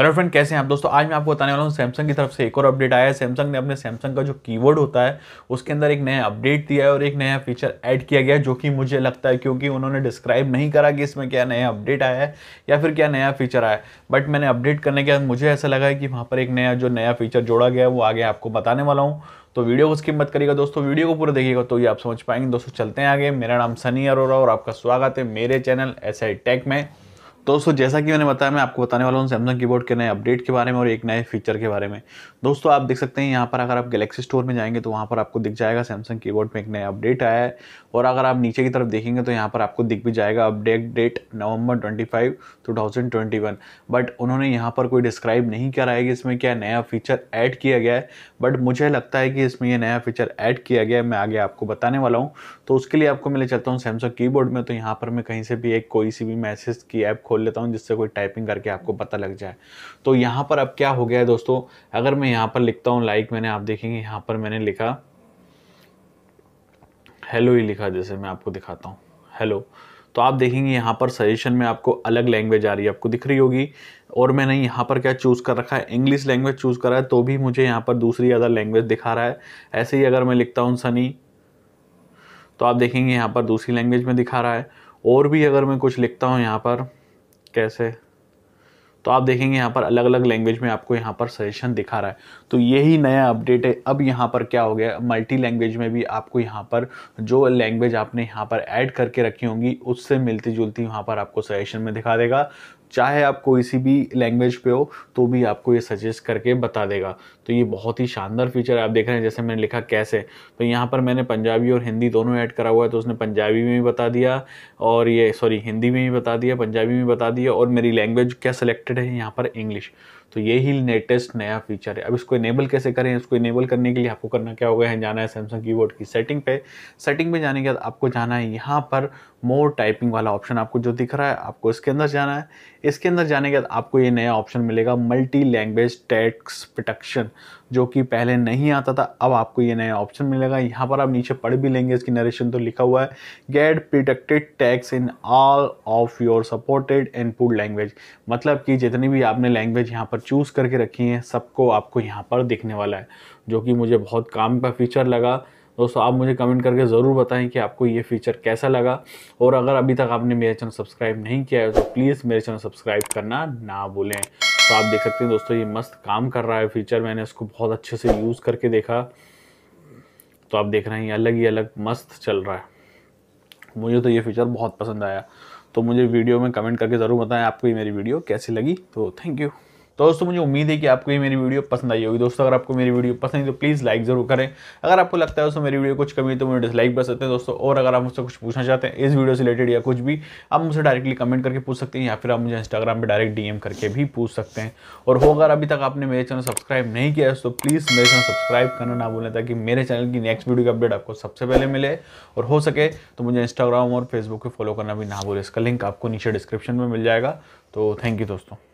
hello friend कैसे हैं आप दोस्तों आज मैं आपको बताने वाला हूँ सैमसंग की तरफ से एक और अपडेट आया है सैमसंग ने अपने सैमसंग का जो कीवर्ड होता है उसके अंदर एक नया अपडेट दिया है और एक नया फीचर ऐड किया गया है जो कि मुझे लगता है क्योंकि उन्होंने डिस्क्राइब नहीं करा कि इसमें क्या नया अपडेट आया है या फिर क्या नया फीचर आया बट मैंने अपडेट करने के बाद मुझे ऐसा लगा है कि वहाँ पर एक नया जो नया फीचर जोड़ा गया है वो आगे आपको बताने वाला हूँ तो वीडियो को उसकी मत करिएगा दोस्तों वीडियो को पूरा देखिएगा तो ये आप समझ पाएंगे दोस्तों चलते हैं आगे मेरा नाम सनी अरोरा और आपका स्वागत है मेरे चैनल एस टेक में दोस्तों जैसा कि मैंने बताया मैं आपको बताने वाला हूँ सैमसंग कीबोर्ड के नए अपडेट के बारे में और एक नए फीचर के बारे में दोस्तों आप देख सकते हैं यहाँ पर अगर आप गैलेक्सी स्टोर में जाएंगे तो वहाँ पर आपको दिख जाएगा सैमसंग कीबोर्ड में एक नया अपडेट आया है और अगर आप नीचे की तरफ देखेंगे तो यहाँ पर आपको दिख भी जाएगा update date November twenty five two thousand twenty one but उन्होंने यहाँ पर कोई डिस्क्राइब नहीं करा है कि इसमें क्या नया फीचर ऐड किया गया है बट मुझे लगता है कि इसमें यह नया फीचर ऐड किया गया है मैं आगे आपको बताने वाला हूँ तो उसके लिए आपको मैं चलता हूँ सैमसंग कीबोर्ड में तो यहाँ पर मैं कहीं से भी एक कोई सी भी मैसेज की ऐप खोल लेता हूँ जिससे कोई टाइपिंग करके आपको पता लग जाए तो यहाँ पर अब क्या हो गया है दोस्तों अगर मैं यहाँ पर लिखता हूँ लाइक मैंने आप देखेंगे यहाँ पर मैंने लिखा हेलो ही लिखा जैसे मैं आपको दिखाता हूँ हेलो तो आप देखेंगे यहाँ पर सजेशन में आपको अलग लैंग्वेज आ रही है आपको दिख रही होगी और मैंने यहाँ पर क्या चूज़ कर रखा है इंग्लिश लैंग्वेज चूज़ करा है तो भी मुझे यहाँ पर दूसरी अदर लैंग्वेज दिखा रहा है ऐसे ही अगर मैं लिखता हूँ सनी तो आप देखेंगे यहाँ पर दूसरी लैंग्वेज में दिखा रहा है और भी अगर मैं कुछ लिखता हूँ यहाँ पर कैसे तो आप देखेंगे यहाँ पर अलग अलग लैंग्वेज में आपको यहाँ पर सजेशन दिखा रहा है तो यही नया अपडेट है अब यहाँ पर क्या हो गया मल्टी लैंग्वेज में भी आपको यहाँ पर जो लैंग्वेज आपने यहाँ पर ऐड करके रखी होंगी उससे मिलती जुलती यहाँ पर आपको सजेशन में दिखा देगा चाहे आप कोई सी भी लैंग्वेज पे हो तो भी आपको ये सजेस्ट करके बता देगा तो ये बहुत ही शानदार फीचर आप देख रहे हैं जैसे मैंने लिखा कैसे तो यहाँ पर मैंने पंजाबी और हिंदी दोनों ऐड करा हुआ है तो उसने पंजाबी में भी बता दिया और ये सॉरी हिंदी में भी बता दिया पंजाबी में बता दिया और मेरी लैंग्वेज क्या सिलेक्टेड है यहाँ पर इंग्लिश तो ये ही लेटेस्ट नया फीचर है अब इसको इनेबल कैसे करें इसको इनेबल करने के लिए आपको करना क्या होगा यहाँ जाना है सैमसंग की की सेटिंग पे सेटिंग पे जाने के बाद आपको जाना है यहाँ पर मोर टाइपिंग वाला ऑप्शन आपको जो दिख रहा है आपको इसके अंदर जाना है इसके अंदर जाने के बाद आपको ये नया ऑप्शन मिलेगा मल्टी लैंग्वेज टैक्स प्रोटेक्शन जो कि पहले नहीं आता था अब आपको ये नया ऑप्शन मिलेगा यहाँ पर आप नीचे पढ़ भी लेंगे इसकी नरेशन तो लिखा हुआ है get protected text in all of your supported input language मतलब कि जितनी भी आपने लैंग्वेज यहाँ पर चूज़ करके रखी हैं सबको आपको यहाँ पर दिखने वाला है जो कि मुझे बहुत काम का फीचर लगा दोस्तों आप मुझे कमेंट करके ज़रूर बताएं कि आपको ये फीचर कैसा लगा और अगर अभी तक आपने मेरे चैनल सब्सक्राइब नहीं किया है तो प्लीज़ मेरे चैनल सब्सक्राइब करना ना भूलें तो आप देख सकते हैं दोस्तों ये मस्त काम कर रहा है फीचर मैंने इसको बहुत अच्छे से यूज़ करके देखा तो आप देख रहे हैं अलग ही अलग मस्त चल रहा है मुझे तो ये फीचर बहुत पसंद आया तो मुझे वीडियो में कमेंट करके ज़रूर बताएं आपको ये मेरी वीडियो कैसी लगी तो थैंक यू तो दोस्तों मुझे उम्मीद है कि आपको ये मेरी वीडियो पसंद आई होगी दोस्तों अगर आपको मेरी वीडियो पसंद आई तो प्लीज़ लाइक ज़रूर करें अगर आपको लगता है दोस्तों मेरी वीडियो कुछ कमी है तो मुझे डिसलाइक कर सकते हैं दोस्तों और अगर आप मुझसे कुछ पूछना चाहते हैं इस वीडियो से रिलेटेड या कुछ भी आप मुझे डायरेक्टली कमेंट करके पूछ सकते हैं या फिर आप मुझे इंस्टाग्राम पर डायरेक्ट डी करके भी पूछ सकते हैं और हो अगर अभी तक आपने मेरे चैनल सब्सक्राइब नहीं किया है तो प्लीज़ मेरे चैनल सब्सक्राइब करना ना भूलें ताकि मेरे चैनल की नेक्स्ट वीडियो की अपडेट आपको सबसे पहले मिले और हो सके तो मुझे इंस्टाग्राम और फेसबुक पर फॉलो करना भी ना भूलें इसका लिंक आपको नीचे डिस्क्रिप्शन में मिल जाएगा तो थैंक यू दोस्तों